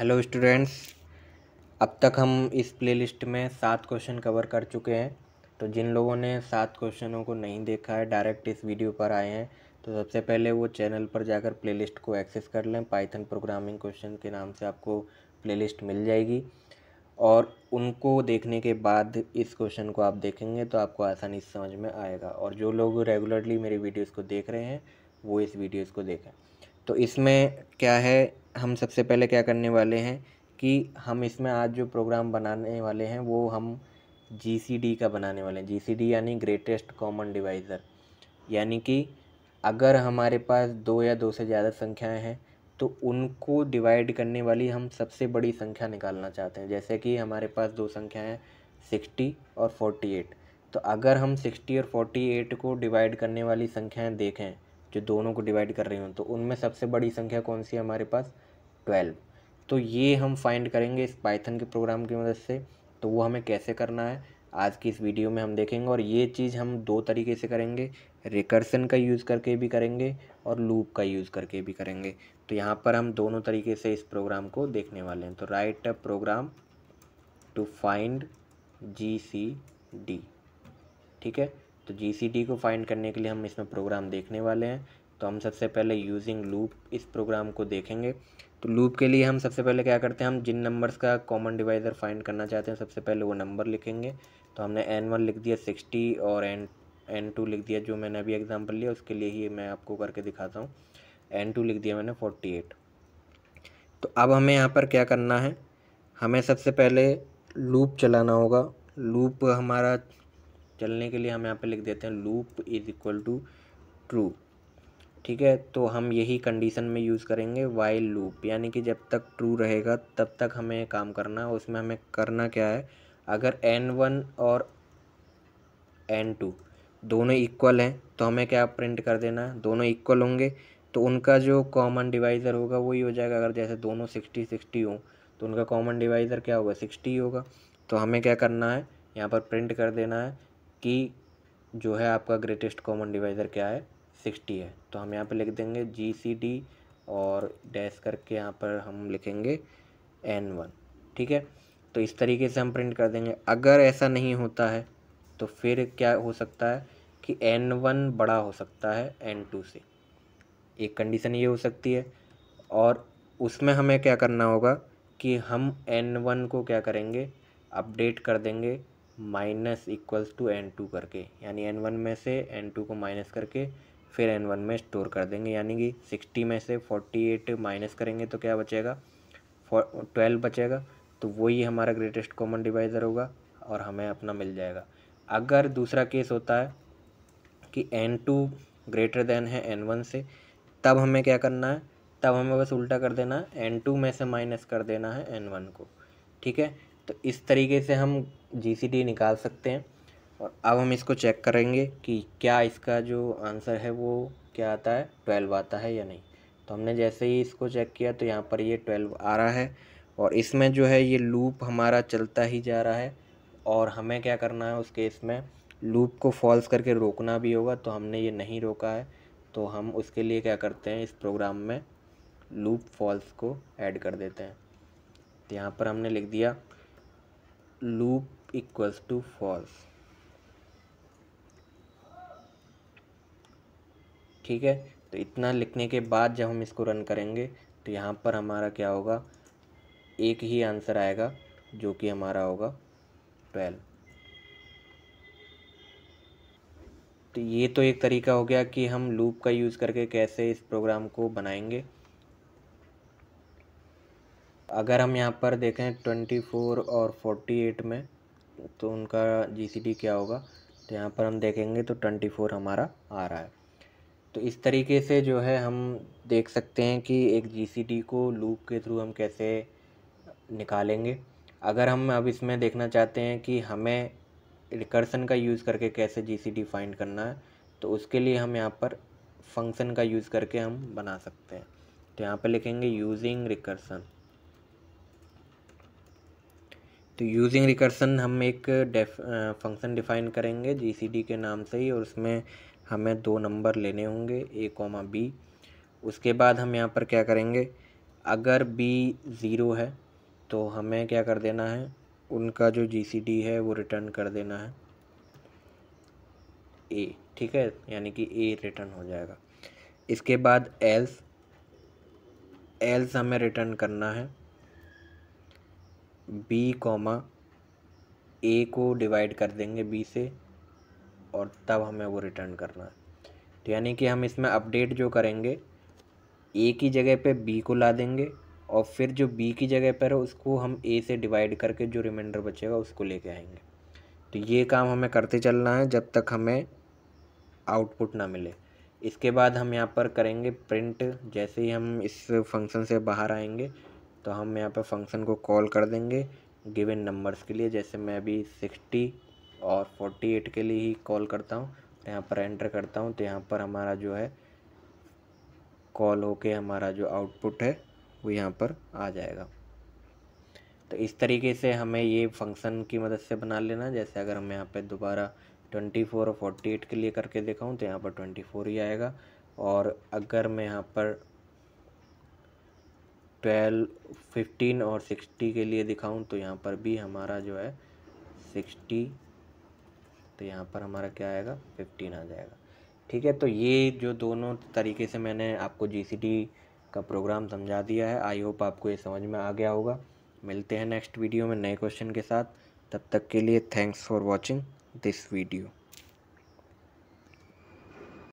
hello students अब तक हम इस प्लेलिस्ट में सात क्वेश्चन कवर कर चुके हैं तो जिन लोगों ने सात क्वेश्चनों को नहीं देखा है डायरेक्ट इस वीडियो पर आए हैं तो सबसे पहले वो चैनल पर जाकर प्लेलिस्ट को एक्सेस कर लें पाइथन प्रोग्रामिंग क्वेश्चन के नाम से आपको प्लेलिस्ट मिल जाएगी और उनको देखने के बाद इस क्वेश्चन को आप देखेंगे तो आपको आसानी समझ में आएगा और जो लोग रेगुलरली मेरी वीडियोज़ को देख रहे हैं वो इस वीडियोज़ को देखें तो इसमें क्या है हम सबसे पहले क्या करने वाले हैं कि हम इसमें आज जो प्रोग्राम बनाने वाले हैं वो हम जी का बनाने वाले हैं जी यानी ग्रेटेस्ट कॉमन डिवाइज़र यानी कि अगर हमारे पास दो या दो से ज़्यादा संख्याएं हैं तो उनको डिवाइड करने वाली हम सबसे बड़ी संख्या निकालना चाहते हैं जैसे कि हमारे पास दो संख्याएं सिक्सटी और फोर्टी एट तो अगर हम सिक्सटी और फोर्टी एट को डिवाइड करने वाली संख्याएं देखें जो दोनों को डिवाइड कर रही हूँ तो उनमें सबसे बड़ी संख्या कौन सी है हमारे पास ट्वेल्व तो ये हम फाइंड करेंगे इस पाइथन के प्रोग्राम की मदद से तो वो हमें कैसे करना है आज की इस वीडियो में हम देखेंगे और ये चीज़ हम दो तरीके से करेंगे रिकर्सन का यूज़ करके भी करेंगे और लूप का यूज़ करके भी करेंगे तो यहाँ पर हम दोनों तरीके से इस प्रोग्राम को देखने वाले हैं तो write a program to find G C D ठीक है तो जी को फाइंड करने के लिए हम इसमें प्रोग्राम देखने वाले हैं तो हम सबसे पहले यूजिंग लूप इस प्रोग्राम को देखेंगे तो लूप के लिए हम सबसे पहले क्या करते हैं हम जिन नंबर्स का कॉमन डिवाइज़र फाइंड करना चाहते हैं सबसे पहले वो नंबर लिखेंगे तो हमने एन वन लिख दिया सिक्सटी और एन एन टू लिख दिया जो मैंने अभी एग्जाम्पल लिया उसके लिए ही मैं आपको करके दिखाता हूँ एन टू लिख दिया मैंने फोर्टी एट तो अब हमें यहाँ पर क्या करना है हमें सबसे पहले लूप चलाना होगा लूप हमारा चलने के लिए हम यहाँ पे लिख देते हैं loop is equal to true ठीक है तो हम यही कंडीशन में यूज़ करेंगे वाइल लूप यानी कि जब तक ट्रू रहेगा तब तक हमें काम करना है उसमें हमें करना क्या है अगर एन वन और एन टू दोनों इक्वल हैं तो हमें क्या प्रिंट कर देना है दोनों इक्वल होंगे तो उनका जो कॉमन डिवाइज़र होगा वही हो जाएगा अगर जैसे दोनों सिक्सटी सिक्सटी हों तो उनका कॉमन डिवाइज़र क्या होगा सिक्सटी होगा तो हमें क्या करना है यहाँ पर प्रिंट कर देना है कि जो है आपका ग्रेटेस्ट कॉमन डिवाइज़र क्या है सिक्सटी है तो हम यहाँ पर लिख देंगे जी सी डी और डैश करके यहाँ पर हम लिखेंगे एन वन ठीक है तो इस तरीके से हम प्रिंट कर देंगे अगर ऐसा नहीं होता है तो फिर क्या हो सकता है कि एन वन बड़ा हो सकता है एन टू से एक कंडीशन ये हो सकती है और उसमें हमें क्या करना होगा कि हम एन वन को क्या करेंगे अपडेट कर देंगे minus equals to N two करके यानी एन वन में से एन टू को माइनस करके फिर एन वन में स्टोर कर देंगे यानी कि सिक्सटी में से फोर्टी एट माइनस करेंगे तो क्या बचेगा ट्वेल्व बचेगा तो वही हमारा ग्रेटेस्ट कॉमन डिवाइज़र होगा और हमें अपना मिल जाएगा अगर दूसरा केस होता है कि एन टू ग्रेटर देन है एन वन से तब हमें क्या करना है तब हमें बस उल्टा कर देना है एन टू में से माइनस कर देना है एन वन को ठीक है तो इस तरीके से हम जी निकाल सकते हैं और अब हम इसको चेक करेंगे कि क्या इसका जो आंसर है वो क्या आता है ट्वेल्व आता है या नहीं तो हमने जैसे ही इसको चेक किया तो यहाँ पर ये ट्वेल्व आ रहा है और इसमें जो है ये लूप हमारा चलता ही जा रहा है और हमें क्या करना है उस केस में लूप को फॉल्स करके रोकना भी होगा तो हमने ये नहीं रोका है तो हम उसके लिए क्या करते हैं इस प्रोग्राम में लूप फॉल्स को ऐड कर देते हैं तो यहाँ पर हमने लिख दिया लूप equals to false ठीक है तो इतना लिखने के बाद जब हम इसको रन करेंगे तो यहाँ पर हमारा क्या होगा एक ही आंसर आएगा जो कि हमारा होगा ट्वेल्व तो ये तो एक तरीका हो गया कि हम लूप का यूज़ करके कैसे इस प्रोग्राम को बनाएंगे अगर हम यहाँ पर देखें ट्वेंटी फोर और फोर्टी एट में तो उनका जी क्या होगा तो यहाँ पर हम देखेंगे तो ट्वेंटी फोर हमारा आ रहा है तो इस तरीके से जो है हम देख सकते हैं कि एक जी को लूप के थ्रू हम कैसे निकालेंगे अगर हम अब इसमें देखना चाहते हैं कि हमें रिकर्सन का यूज़ करके कैसे जी सी फाइंड करना है तो उसके लिए हम यहाँ पर फंक्शन का यूज़ करके हम बना सकते हैं तो यहाँ पर लिखेंगे यूजिंग रिकर्सन तो यूजिंग रिकर्सन हम एक डेफ फंक्शन डिफाइन करेंगे जीसीडी के नाम से ही और उसमें हमें दो नंबर लेने होंगे ए कॉमा बी उसके बाद हम यहाँ पर क्या करेंगे अगर बी ज़ीरो है तो हमें क्या कर देना है उनका जो जीसीडी है वो रिटर्न कर देना है ए ठीक है यानी कि ए रिटर्न हो जाएगा इसके बाद एल्स एल्स हमें रिटर्न करना है बी कॉमा ए को डिवाइड कर देंगे बी से और तब हमें वो रिटर्न करना है तो यानी कि हम इसमें अपडेट जो करेंगे ए की जगह पे बी को ला देंगे और फिर जो बी की जगह पर है उसको हम ए से डिवाइड करके जो रिमाइंडर बचेगा उसको लेके आएंगे तो ये काम हमें करते चलना है जब तक हमें आउटपुट ना मिले इसके बाद हम यहाँ पर करेंगे प्रिंट जैसे ही हम इस फंक्शन से बाहर आएंगे तो हम यहाँ पर फंक्शन को कॉल कर देंगे गिवन नंबर्स के लिए जैसे मैं अभी सिक्सटी और फोर्टी एट के लिए ही कॉल करता हूँ तो यहाँ पर एंटर करता हूँ तो यहाँ पर हमारा जो है कॉल होके हमारा जो आउटपुट है वो यहाँ पर आ जाएगा तो इस तरीके से हमें ये फंक्शन की मदद से बना लेना जैसे अगर हम यहाँ पे दोबारा ट्वेंटी फोर और फोर्टी एट के लिए करके देखाऊँ तो यहाँ पर ट्वेंटी फोर ही आएगा और अगर मैं यहाँ पर ट्वेल्व फिफ्टीन और सिक्सटी के लिए दिखाऊं तो यहाँ पर भी हमारा जो है सिक्सटी तो यहाँ पर हमारा क्या आएगा फिफ्टीन आ जाएगा ठीक है तो ये जो दोनों तरीके से मैंने आपको जी का प्रोग्राम समझा दिया है आई होप आपको ये समझ में आ गया होगा मिलते हैं नेक्स्ट वीडियो में नए क्वेश्चन के साथ तब तक के लिए thanks for watching this video